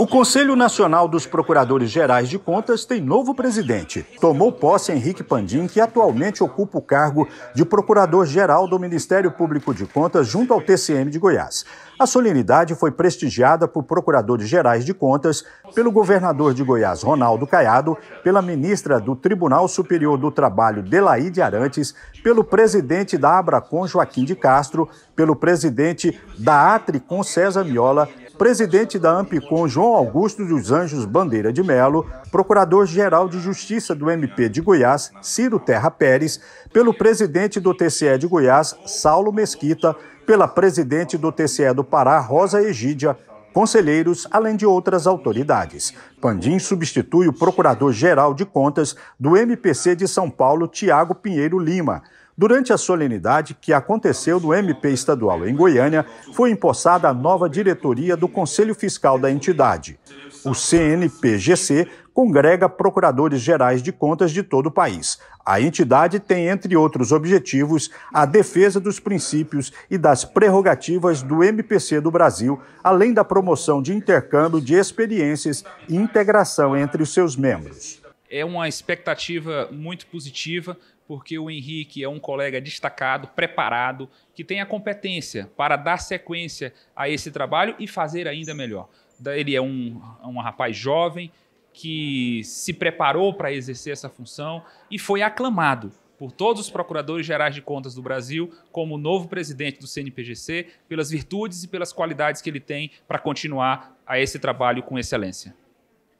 O Conselho Nacional dos Procuradores Gerais de Contas tem novo presidente. Tomou posse Henrique Pandim, que atualmente ocupa o cargo de Procurador-Geral do Ministério Público de Contas junto ao TCM de Goiás. A solenidade foi prestigiada por procuradores gerais de contas, pelo governador de Goiás, Ronaldo Caiado, pela ministra do Tribunal Superior do Trabalho, Delaide Arantes, pelo presidente da Abracon, Joaquim de Castro, pelo presidente da Atricon César Miola, presidente da Ampicom, João Augusto dos Anjos Bandeira de Melo, procurador-geral de Justiça do MP de Goiás, Ciro Terra Pérez, pelo presidente do TCE de Goiás, Saulo Mesquita, pela presidente do TCE do Pará, Rosa Egídia, conselheiros, além de outras autoridades. Pandim substitui o procurador-geral de contas do MPC de São Paulo, Tiago Pinheiro Lima. Durante a solenidade que aconteceu no MP estadual em Goiânia, foi empossada a nova diretoria do Conselho Fiscal da entidade. O CNPGC congrega procuradores gerais de contas de todo o país. A entidade tem, entre outros objetivos, a defesa dos princípios e das prerrogativas do MPC do Brasil, além da promoção de intercâmbio de experiências e integração entre os seus membros. É uma expectativa muito positiva, porque o Henrique é um colega destacado, preparado, que tem a competência para dar sequência a esse trabalho e fazer ainda melhor. Ele é um, um rapaz jovem que se preparou para exercer essa função e foi aclamado por todos os procuradores gerais de contas do Brasil como novo presidente do CNPGC, pelas virtudes e pelas qualidades que ele tem para continuar a esse trabalho com excelência.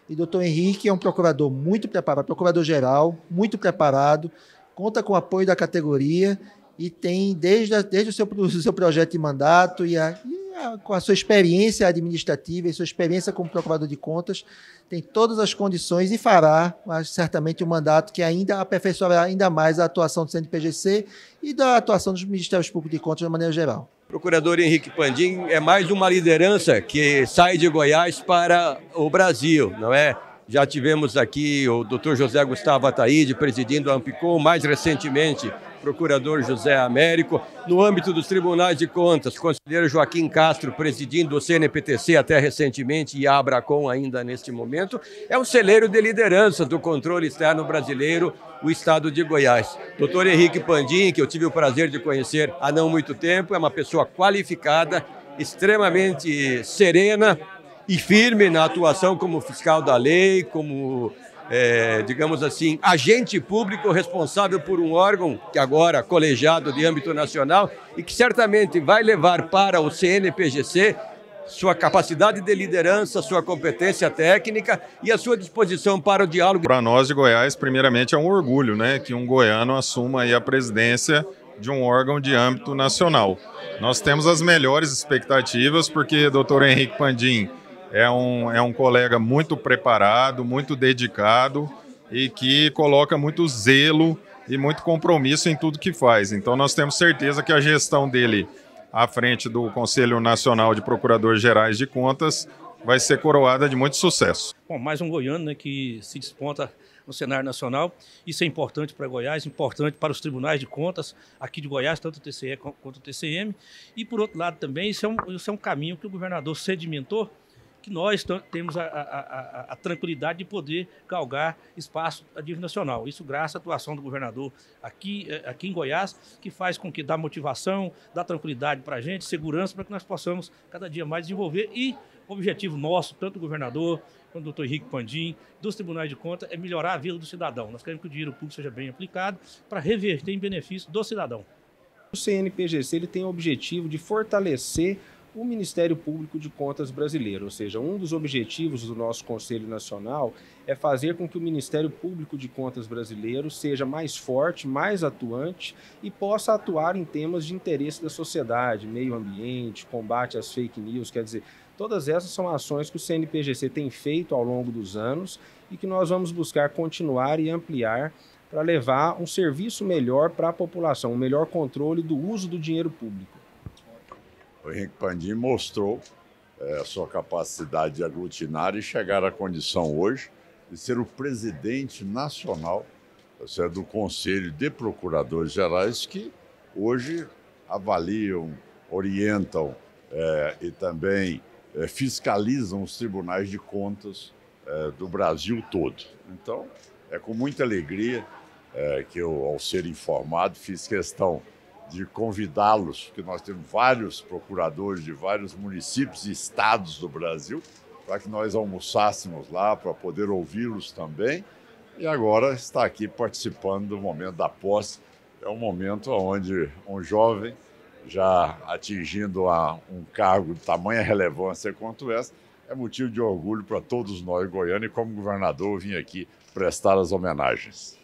E doutor Henrique é um procurador muito preparado, procurador-geral, muito preparado, conta com o apoio da categoria e tem, desde, desde o seu, o seu projeto de mandato e, a, e a, com a sua experiência administrativa e sua experiência como procurador de contas, tem todas as condições e fará mas, certamente um mandato que ainda aperfeiçoará ainda mais a atuação do CNPGC e da atuação dos Ministérios Públicos de Contas de maneira geral. Procurador Henrique Pandim é mais uma liderança que sai de Goiás para o Brasil, não é? Já tivemos aqui o doutor José Gustavo Ataíde presidindo a Ampicom, mais recentemente procurador José Américo. No âmbito dos tribunais de contas, conselheiro Joaquim Castro presidindo o CNPTC até recentemente e a Abracom ainda neste momento, é o celeiro de liderança do controle externo brasileiro, o estado de Goiás. Doutor Henrique Pandim, que eu tive o prazer de conhecer há não muito tempo, é uma pessoa qualificada, extremamente serena, e firme na atuação como fiscal da lei, como é, digamos assim, agente público responsável por um órgão que agora colegiado de âmbito nacional e que certamente vai levar para o CNPGC sua capacidade de liderança, sua competência técnica e a sua disposição para o diálogo. Para nós de Goiás, primeiramente é um orgulho, né, que um goiano assuma a presidência de um órgão de âmbito nacional. Nós temos as melhores expectativas porque doutor Henrique Pandim é um, é um colega muito preparado, muito dedicado e que coloca muito zelo e muito compromisso em tudo que faz. Então, nós temos certeza que a gestão dele à frente do Conselho Nacional de Procuradores Gerais de Contas vai ser coroada de muito sucesso. Bom, mais um goiano né, que se desponta no cenário nacional. Isso é importante para Goiás, importante para os tribunais de contas aqui de Goiás, tanto o TCE quanto o TCM. E, por outro lado, também, isso é um, isso é um caminho que o governador sedimentou que nós temos a, a, a, a, tranquilidade de poder galgar espaço a nível nacional. Isso graças à atuação do governador aqui, eh, aqui em Goiás, que faz com que dá motivação, dá tranquilidade para a gente, segurança para que nós possamos cada dia mais desenvolver e o objetivo nosso, tanto o governador quanto o doutor Henrique Pandim, dos tribunais de contas, é melhorar a vida do cidadão. Nós queremos que o dinheiro público seja bem aplicado para reverter em benefício do cidadão. O CNPGC ele tem o objetivo de fortalecer o Ministério Público de Contas brasileiro. Ou seja, um dos objetivos do nosso Conselho Nacional é fazer com que o Ministério Público de Contas brasileiro seja mais forte, mais atuante e possa atuar em temas de interesse da sociedade, meio ambiente, combate às fake news. Quer dizer, todas essas são ações que o CNPGC tem feito ao longo dos anos e que nós vamos buscar continuar e ampliar para levar um serviço melhor para a população, um melhor controle do uso do dinheiro público. Henrique Pandim mostrou é, sua capacidade de aglutinar e chegar à condição hoje de ser o presidente nacional seja, é do Conselho de Procuradores Gerais, que hoje avaliam, orientam é, e também é, fiscalizam os tribunais de contas é, do Brasil todo. Então, é com muita alegria é, que eu, ao ser informado, fiz questão de convidá-los, porque nós temos vários procuradores de vários municípios e estados do Brasil, para que nós almoçássemos lá, para poder ouvi-los também. E agora está aqui participando do momento da posse. É um momento onde um jovem, já atingindo a, um cargo de tamanha relevância quanto essa, é motivo de orgulho para todos nós, Goiânia, e como governador, eu vim aqui prestar as homenagens.